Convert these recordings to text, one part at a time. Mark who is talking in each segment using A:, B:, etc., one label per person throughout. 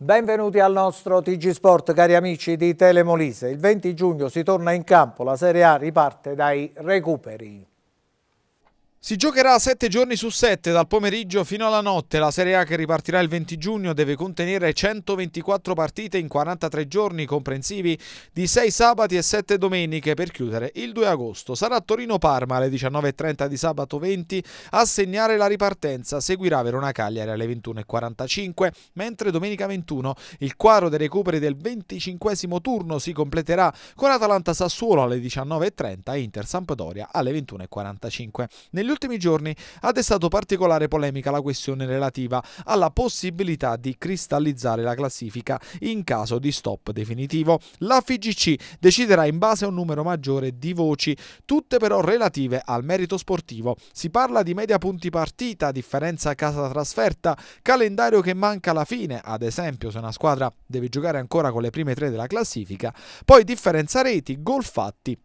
A: Benvenuti al nostro TG Sport, cari amici di Telemolise. Il 20 giugno si torna in campo, la Serie A riparte dai recuperi.
B: Si giocherà 7 giorni su 7 dal pomeriggio fino alla notte. La Serie A che ripartirà il 20 giugno deve contenere 124 partite in 43 giorni comprensivi di 6 sabati e 7 domeniche per chiudere il 2 agosto. Sarà Torino-Parma alle 19.30 di sabato 20 a segnare la ripartenza. Seguirà Verona-Cagliari alle 21.45 mentre domenica 21 il quadro dei recuperi del 25 turno si completerà con Atalanta-Sassuolo alle 19.30 e Inter-Sampdoria alle 21.45. Nel negli ultimi giorni ha destato particolare polemica la questione relativa alla possibilità di cristallizzare la classifica in caso di stop definitivo. La FIGC deciderà in base a un numero maggiore di voci, tutte però relative al merito sportivo. Si parla di media punti partita, differenza casa trasferta, calendario che manca alla fine, ad esempio se una squadra deve giocare ancora con le prime tre della classifica, poi differenza reti, gol fatti,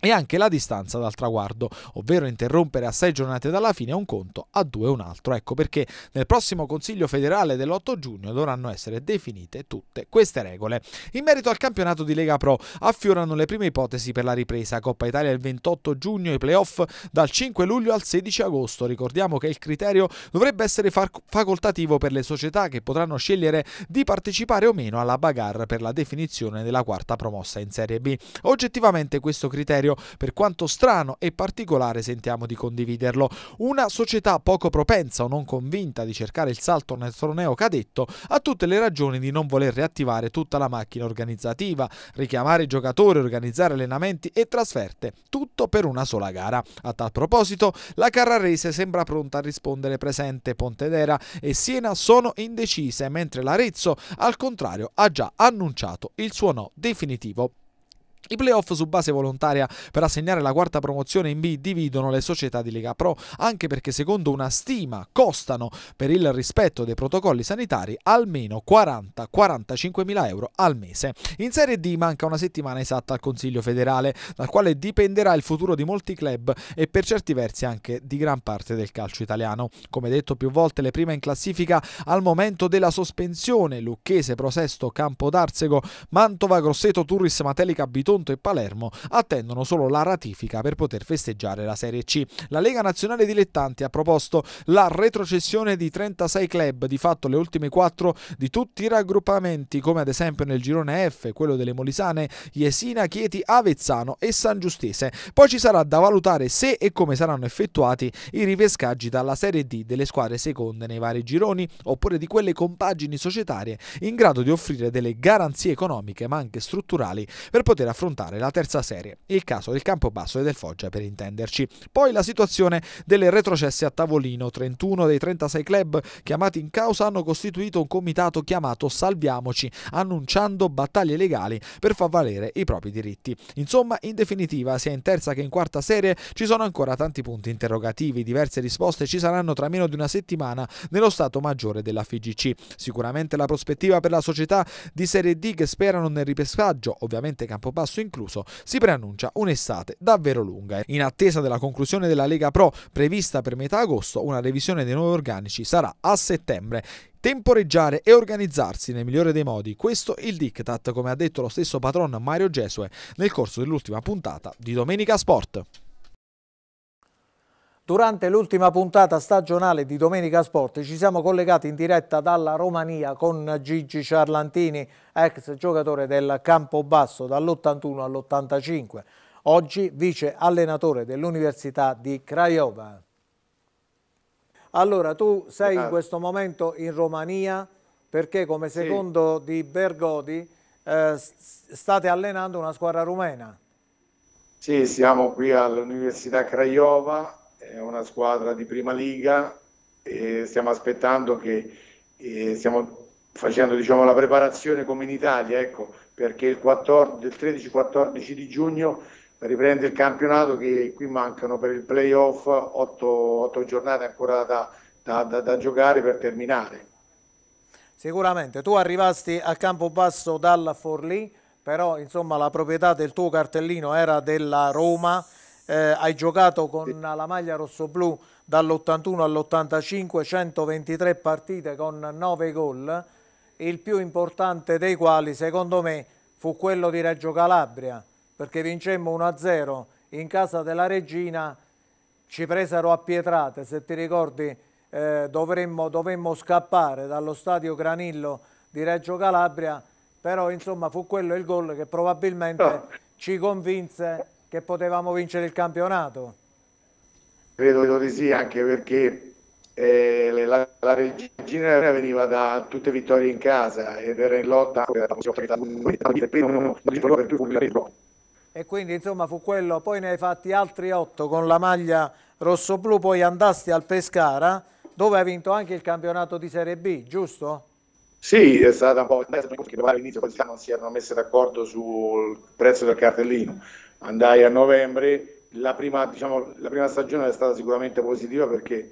B: e anche la distanza dal traguardo, ovvero interrompere a sei giornate dalla fine un conto, a due un altro. Ecco perché nel prossimo Consiglio federale dell'8 giugno dovranno essere definite tutte queste regole. In merito al campionato di Lega Pro affiorano le prime ipotesi per la ripresa Coppa Italia il 28 giugno i playoff dal 5 luglio al 16 agosto. Ricordiamo che il criterio dovrebbe essere facoltativo per le società che potranno scegliere di partecipare o meno alla bagarre per la definizione della quarta promossa in Serie B. Oggettivamente questo criterio contrario, per quanto strano e particolare sentiamo di condividerlo. Una società poco propensa o non convinta di cercare il salto nel torneo cadetto ha tutte le ragioni di non voler riattivare tutta la macchina organizzativa, richiamare i giocatori, organizzare allenamenti e trasferte, tutto per una sola gara. A tal proposito, la Carrarese sembra pronta a rispondere presente, Pontedera e Siena sono indecise, mentre l'Arezzo al contrario ha già annunciato il suo no definitivo i playoff su base volontaria per assegnare la quarta promozione in B dividono le società di Lega Pro, anche perché secondo una stima costano per il rispetto dei protocolli sanitari almeno 40-45 mila euro al mese. In Serie D manca una settimana esatta al Consiglio federale, dal quale dipenderà il futuro di molti club e per certi versi anche di gran parte del calcio italiano. Come detto più volte, le prime in classifica al momento della sospensione, Lucchese, Prosesto, Campo d'Arsego, Mantova, Grosseto, Turris, Matelica, Bitone, Tonto e Palermo attendono solo la ratifica per poter festeggiare la Serie C. La Lega Nazionale Dilettanti ha proposto la retrocessione di 36 club, di fatto le ultime 4 di tutti i raggruppamenti, come ad esempio nel girone F, quello delle Molisane, Jesina, Chieti, Avezzano e San Giustese. Poi ci sarà da valutare se e come saranno effettuati i ripescaggi dalla Serie D delle squadre seconde nei vari gironi oppure di quelle compagini societarie in grado di offrire delle garanzie economiche ma anche strutturali per poter affrontare affrontare la terza serie, il caso del Campobasso e del Foggia per intenderci. Poi la situazione delle retrocesse a tavolino, 31 dei 36 club chiamati in causa hanno costituito un comitato chiamato Salviamoci, annunciando battaglie legali per far valere i propri diritti. Insomma, in definitiva, sia in terza che in quarta serie ci sono ancora tanti punti interrogativi, diverse risposte ci saranno tra meno di una settimana nello Stato Maggiore della FIGC. Sicuramente la prospettiva per la società di Serie D che sperano nel ripescaggio, ovviamente Campobasso passo incluso, si preannuncia un'estate davvero lunga. In attesa della conclusione della Lega Pro prevista per metà agosto, una revisione dei nuovi organici sarà a settembre. Temporeggiare e organizzarsi nel migliore dei modi, questo il diktat, come ha detto lo stesso patron Mario Gesue nel corso dell'ultima puntata di Domenica Sport.
A: Durante l'ultima puntata stagionale di Domenica Sport ci siamo collegati in diretta dalla Romania con Gigi Ciarlantini, ex giocatore del Campobasso dall'81 all'85, oggi vice allenatore dell'Università di Craiova. Allora, tu sei in ah. questo momento in Romania perché come secondo sì. di Bergodi eh, state allenando una squadra rumena.
C: Sì, siamo qui all'Università Craiova è una squadra di prima liga e stiamo aspettando che stiamo facendo diciamo, la preparazione come in Italia, ecco, perché il, 13-14 di giugno riprende il campionato che qui mancano per il playoff 8, 8 giornate ancora da, da, da, da giocare per terminare.
A: Sicuramente, tu arrivasti a Campobasso dalla Forlì, però insomma, la proprietà del tuo cartellino era della Roma, eh, hai giocato con sì. la maglia rossoblù dall'81 all'85, 123 partite con 9 gol, il più importante dei quali secondo me fu quello di Reggio Calabria, perché vincemmo 1-0 in casa della Regina, ci presero a pietrate, se ti ricordi eh, dovremmo, dovremmo scappare dallo stadio Granillo di Reggio Calabria, però insomma fu quello il gol che probabilmente ci convinse che potevamo vincere il campionato.
C: Credo di sì, anche perché eh, la, la, regina veniva da tutte vittorie in casa ed era in lotta
A: e quindi insomma fu quello, poi ne hai fatti altri otto con la maglia rosso-blu, poi andasti al Pescara dove hai vinto anche il campionato di Serie B, giusto?
C: Sì, è stata un po' che all'inizio non si erano messi d'accordo sul prezzo del cartellino andai a novembre, la prima, diciamo, la prima stagione è stata sicuramente positiva perché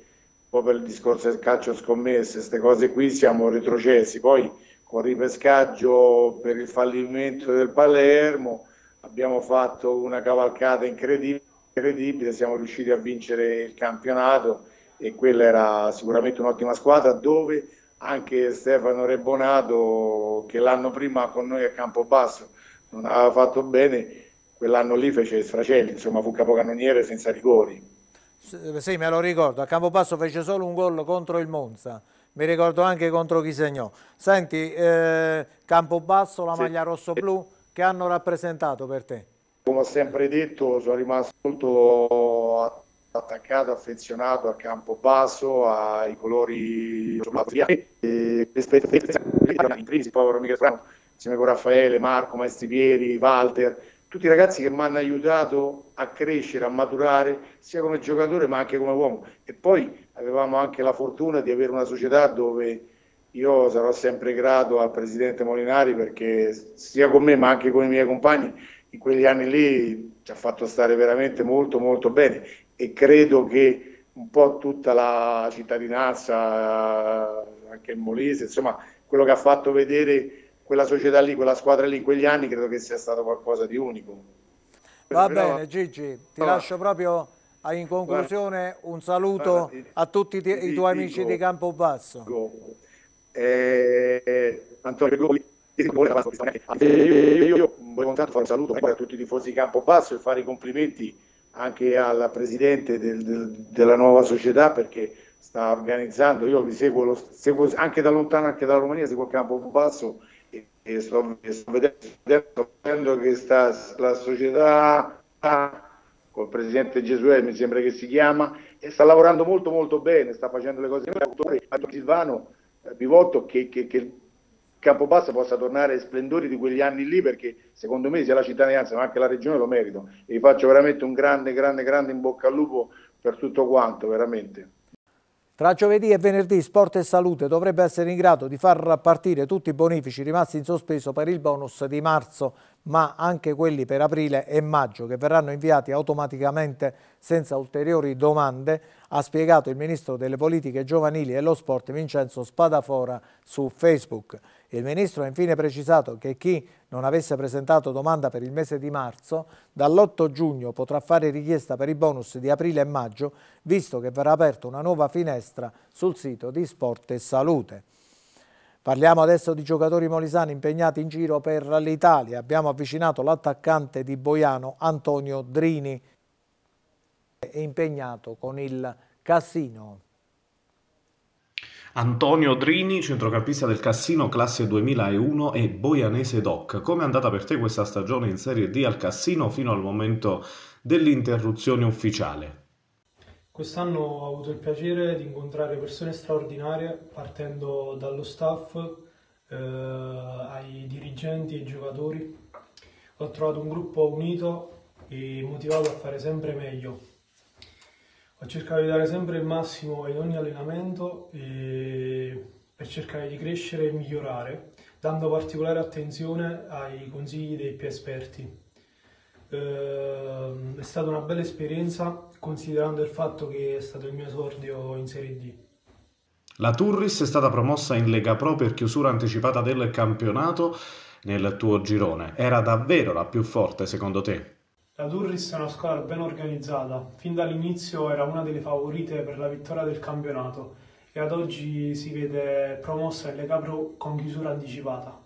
C: poi per il discorso del calcio scommesse, queste cose qui siamo retrocessi, poi con il ripescaggio per il fallimento del Palermo abbiamo fatto una cavalcata incredibile, siamo riusciti a vincere il campionato e quella era sicuramente un'ottima squadra dove anche Stefano Rebonato che l'anno prima con noi a Campobasso non aveva fatto bene quell'anno lì fece sfracelli, insomma fu capocannoniere senza rigori.
A: Sì, me lo ricordo, a Campobasso fece solo un gol contro il Monza, mi ricordo anche contro chi segnò. Senti, eh, Campobasso, la sì. maglia rosso-blu, che hanno rappresentato per te?
C: Come ho sempre detto, sono rimasto molto attaccato, affezionato a Campobasso, ai colori
D: e
C: l'esperienza in crisi, povero Michele Strano, insieme con Raffaele, Marco, Maestri Pieri, Walter, tutti i ragazzi che mi hanno aiutato a crescere, a maturare, sia come giocatore ma anche come uomo. E poi avevamo anche la fortuna di avere una società dove io sarò sempre grato al presidente Molinari perché sia con me ma anche con i miei compagni in quegli anni lì ci ha fatto stare veramente molto molto bene e credo che un po' tutta la cittadinanza, anche il Molise, insomma, quello che ha fatto vedere quella società lì, quella squadra lì in quegli anni credo che sia stato qualcosa di unico. Va Però... bene
A: Gigi, ti no. lascio proprio ah, in conclusione un saluto a tutti i tuoi amici di Campobasso.
C: Eh, Antonio io voglio intanto fare un saluto a tutti i tifosi di Campo Basso e fare i complimenti anche alla presidente del, del, della nuova società perché sta organizzando, io vi seguo, lo, seguo anche da lontano, anche dalla Romania, seguo Basso e sto, sto, vedendo, vedendo, che sta, la società ah, col presidente Gesuè mi sembra che si chiama e sta lavorando molto molto bene sta facendo le cose bene Silvano Pivotto eh, che, che, che Campobasso possa tornare splendori di quegli anni lì perché secondo me sia la cittadinanza ma anche la regione lo meritano e vi faccio veramente un grande grande grande in bocca al lupo per tutto quanto veramente
A: tra giovedì e venerdì Sport e Salute dovrebbe essere in grado di far partire tutti i bonifici rimasti in sospeso per il bonus di marzo, ma anche quelli per aprile e maggio, che verranno inviati automaticamente senza ulteriori domande, ha spiegato il Ministro delle Politiche Giovanili e lo Sport Vincenzo Spadafora su Facebook. Il Ministro ha infine precisato che chi non avesse presentato domanda per il mese di marzo, dall'8 giugno potrà fare richiesta per i bonus di aprile e maggio, visto che verrà aperta una nuova finestra sul sito di Sport e Salute. Parliamo adesso di giocatori molisani impegnati in giro per l'Italia. Abbiamo avvicinato l'attaccante di Boiano, Antonio Drini, impegnato con il Casino.
E: Antonio Drini, centrocampista del Cassino classe 2001 e boianese doc. Come è andata per te questa stagione in Serie D al Cassino fino al momento dell'interruzione ufficiale?
F: Quest'anno ho avuto il piacere di incontrare persone straordinarie partendo dallo staff eh, ai dirigenti e ai giocatori. Ho trovato un gruppo unito e motivato a fare sempre meglio ho cercato di dare sempre il massimo in ogni allenamento per cercare di crescere e migliorare, dando particolare attenzione ai consigli dei più esperti. Eh, è stata una bella esperienza considerando il fatto che è stato il mio esordio in Serie D.
E: La Turris è stata promossa in Lega Pro per chiusura anticipata del campionato nel tuo girone. Era davvero la più forte secondo te?
F: La Turris è una squadra ben organizzata, fin dall'inizio era una delle favorite per la vittoria del campionato e ad oggi si vede promossa in Lega Pro con chiusura anticipata.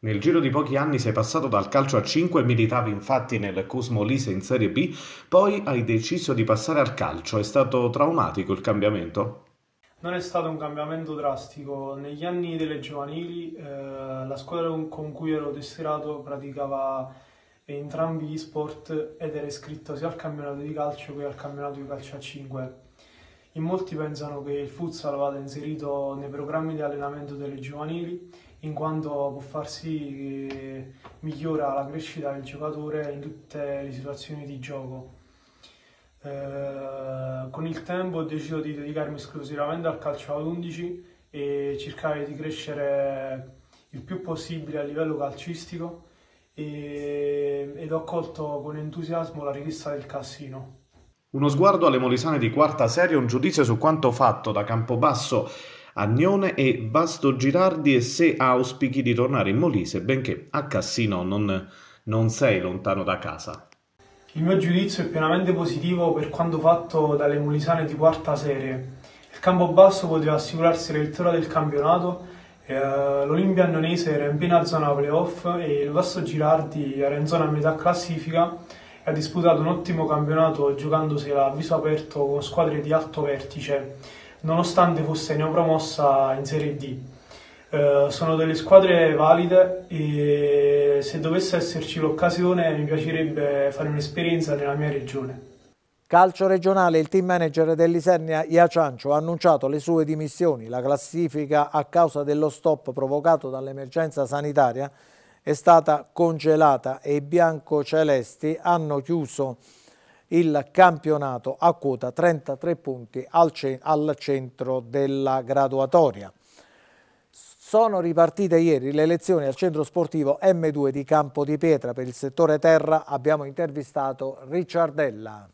E: Nel giro di pochi anni sei passato dal calcio a 5, e militavi infatti nel Cosmo Lise in Serie B, poi hai deciso di passare al calcio. È stato traumatico il cambiamento?
F: Non è stato un cambiamento drastico. Negli anni delle giovanili eh, la squadra con cui ero tesserato praticava e entrambi gli sport ed era iscritto sia al campionato di calcio che al campionato di calcio a 5. In molti pensano che il futsal vada inserito nei programmi di allenamento delle giovanili, in quanto può far sì che migliora la crescita del giocatore in tutte le situazioni di gioco. Eh, con il tempo ho deciso di dedicarmi esclusivamente al calcio ad 11 e cercare di crescere il più possibile a livello calcistico e, ed ho accolto con entusiasmo la rivista del Cassino.
E: Uno sguardo alle molisane di quarta serie, un giudizio su quanto fatto da Campobasso Agnone e Vasto Girardi e se auspichi di tornare in Molise, benché a Cassino non, non, sei lontano da casa.
F: Il mio giudizio è pienamente positivo per quanto fatto dalle molisane di quarta serie. Il Campobasso poteva assicurarsi la vittoria del campionato eh, L'Olimpia Annonese era in piena zona playoff e il Vasto Girardi era in zona metà classifica e ha disputato un ottimo campionato giocandosi a viso aperto con squadre di alto vertice, nonostante fosse neopromossa in Serie D. Eh, sono delle squadre valide e se dovesse esserci l'occasione mi piacerebbe fare un'esperienza nella mia regione.
A: Calcio regionale, il team manager dell'Isernia Iaciancio ha annunciato le sue dimissioni. La classifica a causa dello stop provocato dall'emergenza sanitaria è stata congelata e i biancocelesti hanno chiuso il campionato a quota 33 punti al, ce al centro della graduatoria. Sono ripartite ieri le lezioni al centro sportivo M2 di Campo di Pietra. Per il settore terra abbiamo intervistato Ricciardella.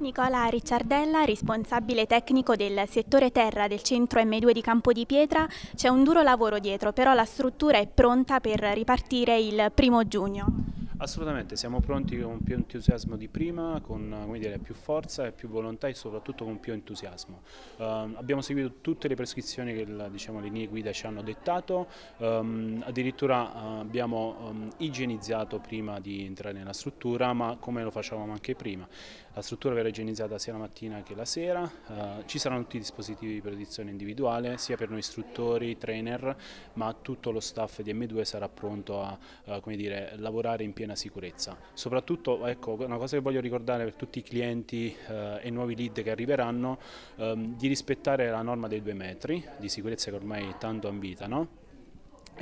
G: Nicola Ricciardella, responsabile tecnico del settore terra del centro M2 di Campo di Pietra, c'è un duro lavoro dietro, però la struttura è pronta per ripartire il primo giugno.
H: Assolutamente, siamo pronti con più entusiasmo di prima, con eh, dire, più forza e più volontà e soprattutto con più entusiasmo. Um, abbiamo seguito tutte le prescrizioni che il, diciamo, le linee guida ci hanno dettato, um, addirittura uh, abbiamo um, igienizzato prima di entrare nella struttura, ma come lo facevamo anche prima. La struttura verrà igienizzata sia la mattina che la sera, uh, ci saranno tutti i dispositivi di protezione individuale, sia per noi istruttori, trainer, ma tutto lo staff di M2 sarà pronto a uh, dire, lavorare in pieno piena sicurezza. Soprattutto, ecco, una cosa che voglio ricordare per tutti i clienti eh, e nuovi lead che arriveranno, ehm, di rispettare la norma dei due metri di sicurezza che ormai tanto ambita, no?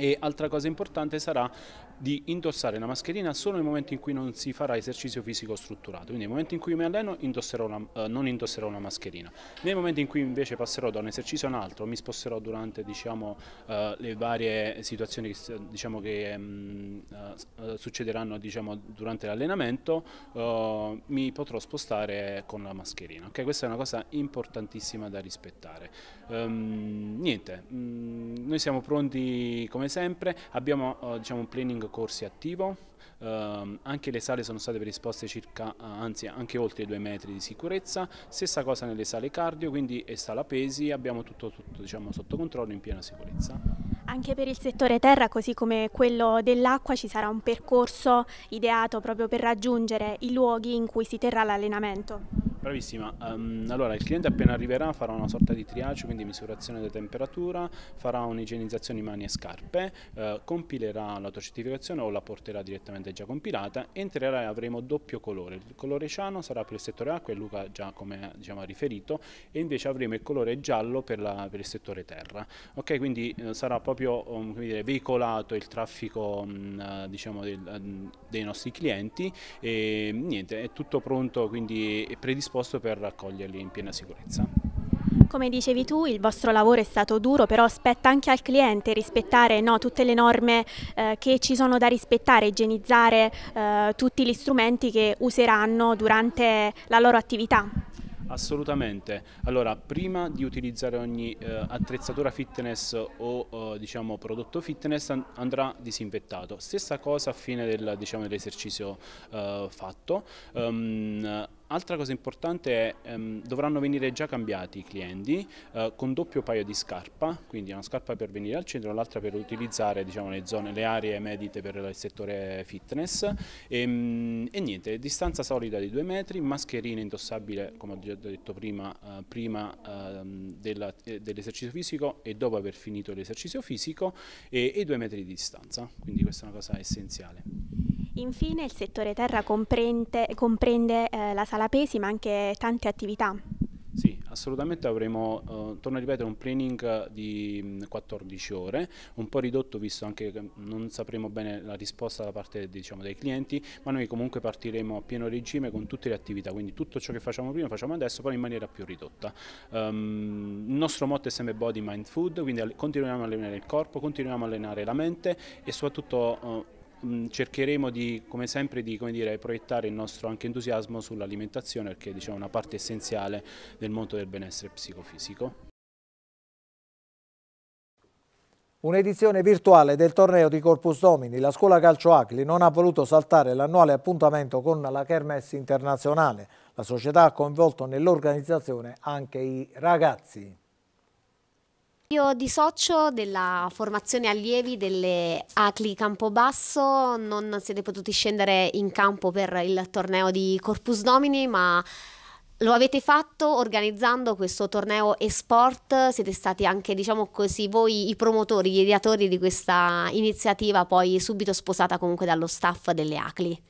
H: E altra cosa importante sarà di indossare la mascherina solo nel momento in cui non si farà esercizio fisico strutturato. Quindi nel momento in cui mi alleno indosserò una, eh, non indosserò una mascherina. Nel momento in cui invece passerò da un esercizio a un altro, mi sposterò durante diciamo, eh, le varie situazioni che, diciamo, che mh, mm, eh, eh, succederanno diciamo, durante l'allenamento, eh, mi potrò spostare con la mascherina. Okay? Questa è una cosa importantissima da rispettare. Um, niente, mh, mm, noi siamo pronti come sempre, abbiamo eh, diciamo, un planning corsi attivo, Uh, anche le sale sono state predisposte circa, uh, anzi anche oltre i due metri di sicurezza, stessa cosa nelle sale cardio, quindi e sala pesi, abbiamo tutto, tutto diciamo, sotto controllo in piena sicurezza.
G: Anche per il settore terra, così come quello dell'acqua, ci sarà un percorso ideato proprio per raggiungere i luoghi in cui si terrà l'allenamento.
H: Bravissima, um, allora il cliente appena arriverà farà una sorta di triage, quindi misurazione di temperatura, farà un'igienizzazione di mani e scarpe, eh, compilerà l'autocertificazione o la porterà direttamente già compilata, entrerà e avremo doppio colore, il colore ciano sarà per il settore acqua e Luca già come diciamo, ha riferito e invece avremo il colore giallo per, la, per il settore terra, ok quindi eh, sarà proprio um, dire, veicolato il traffico um, diciamo, del, mm, dei nostri clienti e niente è tutto pronto quindi è predisposto predisposto per raccoglierli in piena sicurezza.
G: Come dicevi tu, il vostro lavoro è stato duro, però spetta anche al cliente rispettare no, tutte le norme eh, che ci sono da rispettare, igienizzare eh, tutti gli strumenti che useranno durante la loro attività.
H: Assolutamente, allora prima di utilizzare ogni eh, attrezzatura fitness o eh, diciamo, prodotto fitness andrà disinfettato, stessa cosa a fine diciamo, dell'esercizio diciamo, dell eh, fatto, um, Altra cosa importante è ehm, dovranno venire già cambiati i clienti eh, con doppio paio di scarpa, quindi una scarpa per venire al centro e l'altra per utilizzare diciamo, le, zone, le aree medite per il settore fitness e, ehm, e, niente, distanza solida di 2 metri, mascherina indossabile come ho già detto prima, eh, prima ehm, eh, dell'esercizio dell fisico e dopo aver finito l'esercizio fisico e, e 2 metri di distanza, quindi questa è una cosa essenziale.
G: Infine il settore terra comprende, comprende eh, la sala pesi ma anche tante attività.
H: Sì, assolutamente avremo, eh, torno a ripetere, un planning di 14 mm, ore, un po' ridotto visto anche che non sapremo bene la risposta da parte diciamo, dei clienti, ma noi comunque partiremo a pieno regime con tutte le attività, quindi tutto ciò che facciamo prima facciamo adesso, però in maniera più ridotta. Um, il nostro motto è sempre body, mind, food, quindi continuiamo a allenare il corpo, continuiamo a allenare la mente e soprattutto... Uh, Mm, cercheremo di, come sempre di come dire, proiettare il nostro anche entusiasmo sull'alimentazione perché diciamo, è una parte essenziale del mondo del benessere psicofisico.
A: Un'edizione virtuale del torneo di Corpus Domini, la scuola calcio Acli non ha voluto saltare l'annuale appuntamento con la Kermesse internazionale. La società ha coinvolto nell'organizzazione anche i ragazzi.
I: Io di socio della formazione allievi delle Acli Campobasso, non siete potuti scendere in campo per il torneo di Corpus Domini, ma lo avete fatto organizzando questo torneo e-sport, siete stati anche, diciamo così, voi i promotori, gli ideatori di questa iniziativa, poi subito sposata comunque dallo staff delle ACLI.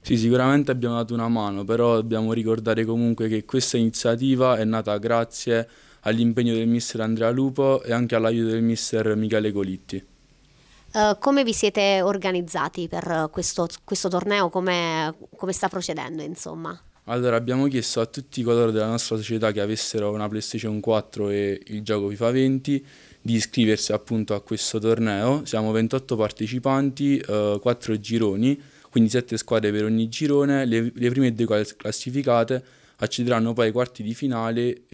J: Sì, sicuramente abbiamo dato una mano, però dobbiamo ricordare comunque che questa iniziativa è nata grazie all'impegno del mister Andrea Lupo e anche all'aiuto del mister Michele Colitti.
I: Uh, come vi siete organizzati per questo, questo torneo? Come, come sta procedendo insomma?
J: Allora abbiamo chiesto a tutti coloro della nostra società che avessero una PlayStation 4 e il gioco FIFA 20 di iscriversi appunto a questo torneo. Siamo 28 partecipanti, eh, 4 gironi, quindi 7 squadre per ogni girone. Le, le prime due classificate accederanno poi ai quarti di finale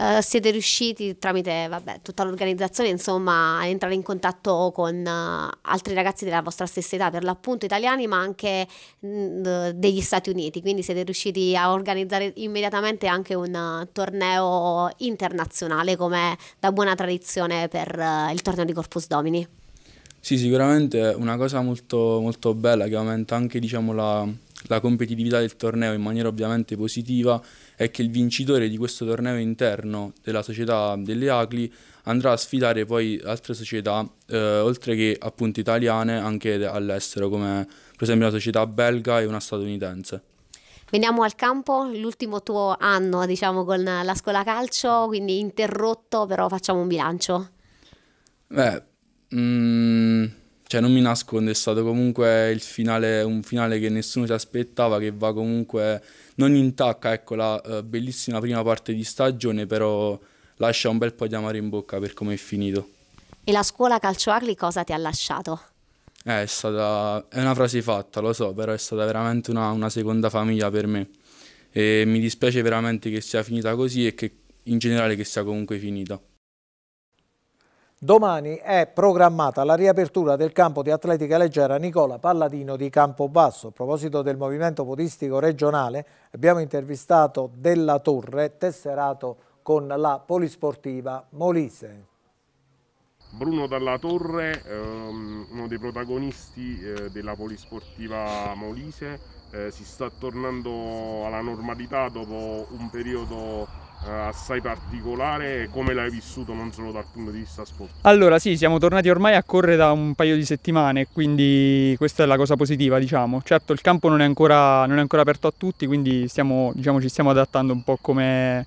I: eh, siete riusciti tramite vabbè, tutta l'organizzazione insomma, a entrare in contatto con uh, altri ragazzi della vostra stessa età, per l'appunto italiani ma anche mh, mm, degli Stati Uniti, quindi siete riusciti a organizzare immediatamente anche un uh, torneo internazionale come da buona tradizione per il torneo di Corpus Domini.
J: Sì, sicuramente una cosa molto, molto bella che aumenta anche diciamo, la, la competitività del torneo in maniera ovviamente positiva è che il vincitore di questo torneo interno della società delle Acli andrà a sfidare poi altre società, eh, oltre che appunto italiane, anche all'estero, come per esempio una società belga e una statunitense.
I: Veniamo al campo, l'ultimo tuo anno diciamo con la scuola calcio, quindi interrotto, però facciamo un bilancio.
J: Beh, mm, cioè non mi nascondo, è stato comunque il finale, un finale che nessuno si aspettava, che va comunque non intacca, ecco la eh, bellissima prima parte di stagione, però lascia un bel po' di amare in bocca per come è finito.
I: E la scuola Calcio Arli cosa ti ha lasciato?
J: Eh, è stata, è una frase fatta, lo so, però è stata veramente una, una seconda famiglia per me e mi dispiace veramente che sia finita così e che in generale che sia comunque finita.
A: Domani è programmata la riapertura del campo di atletica leggera Nicola Palladino di Campobasso. A proposito del movimento podistico regionale abbiamo intervistato Della Torre, tesserato con la polisportiva Molise.
K: Bruno Dalla Torre, ehm, uno dei protagonisti eh, della polisportiva Molise, eh, si sta tornando alla normalità dopo un periodo eh, assai particolare come l'hai vissuto non solo dal punto di vista sportivo?
D: Allora sì, siamo tornati ormai a correre da un paio di settimane, quindi questa è la cosa positiva, diciamo. Certo, il campo non è ancora, non è ancora aperto a tutti, quindi stiamo, diciamo, ci stiamo adattando un po' come,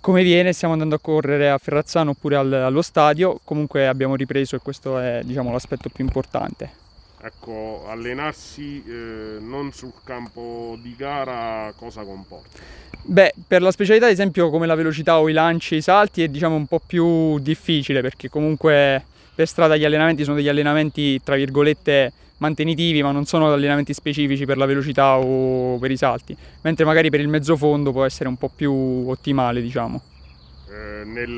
D: come viene, stiamo andando a correre a Ferrazzano oppure al, allo stadio, comunque abbiamo ripreso e questo è diciamo, l'aspetto più importante.
K: Ecco, allenarsi eh, non sul campo di gara cosa comporta?
D: Beh, per la specialità ad esempio come la velocità o i lanci e i salti è diciamo un po' più difficile perché comunque per strada gli allenamenti sono degli allenamenti tra virgolette mantenitivi ma non sono allenamenti specifici per la velocità o per i salti, mentre magari per il mezzofondo può essere un po' più ottimale diciamo.
K: Eh, nel,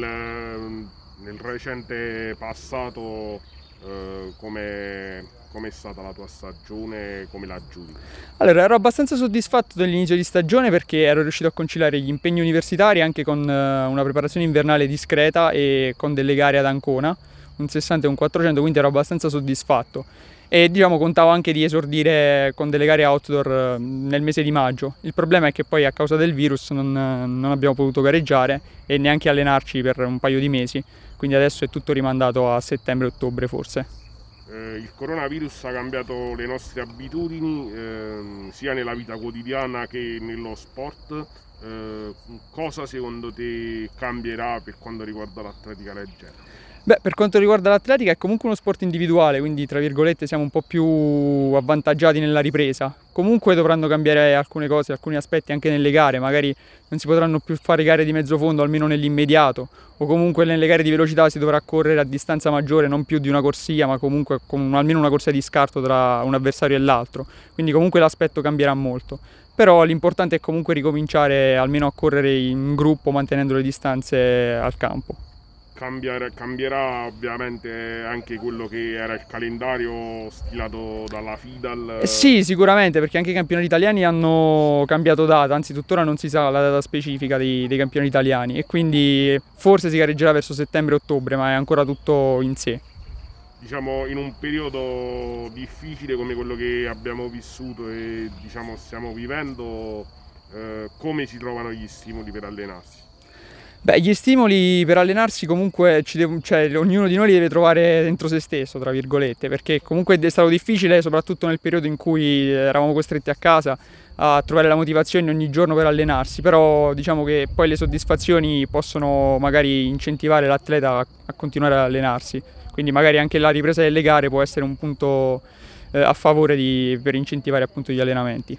K: nel recente passato Uh, come è stata la tua stagione, come la giudichi?
D: Allora, ero abbastanza soddisfatto dell'inizio di stagione perché ero riuscito a conciliare gli impegni universitari anche con eh, una preparazione invernale discreta e con delle gare ad Ancona un 60 e un 400, quindi ero abbastanza soddisfatto. E diciamo contavo anche di esordire con delle gare outdoor nel mese di maggio. Il problema è che poi a causa del virus non, non abbiamo potuto gareggiare e neanche allenarci per un paio di mesi, quindi adesso è tutto rimandato a settembre-ottobre forse
K: eh, il coronavirus ha cambiato le nostre abitudini eh, sia nella vita quotidiana che nello sport. Eh, cosa secondo te cambierà per quanto riguarda l'atletica leggera?
D: Beh, per quanto riguarda l'atletica è comunque uno sport individuale, quindi tra virgolette siamo un po' più avvantaggiati nella ripresa. Comunque dovranno cambiare alcune cose, alcuni aspetti anche nelle gare, magari non si potranno più fare gare di mezzo fondo, almeno nell'immediato, o comunque nelle gare di velocità si dovrà correre a distanza maggiore, non più di una corsia, ma comunque con almeno una corsia di scarto tra un avversario e l'altro. Quindi comunque l'aspetto cambierà molto. Però l'importante è comunque ricominciare almeno a correre in gruppo mantenendo le distanze al campo
K: cambiare, cambierà ovviamente anche quello che era il calendario stilato dalla FIDAL.
D: Eh, sì, sicuramente, perché anche i campionati italiani hanno cambiato data, anzi tuttora non si sa la data specifica dei, dei campionati italiani e quindi forse si gareggerà verso settembre-ottobre, ma è ancora tutto in sé
K: diciamo, in un periodo difficile come quello che abbiamo vissuto e diciamo, stiamo vivendo, eh, come si trovano gli stimoli per allenarsi?
D: Beh, gli stimoli per allenarsi comunque devo, cioè, ognuno di noi li deve trovare dentro se stesso, tra virgolette, perché comunque è stato difficile, soprattutto nel periodo in cui eh, eravamo costretti a casa, a trovare la motivazione ogni giorno per allenarsi, però diciamo che poi le soddisfazioni possono magari incentivare l'atleta a continuare ad allenarsi, quindi magari anche la ripresa delle gare può essere un punto eh, a favore di, per incentivare appunto gli allenamenti.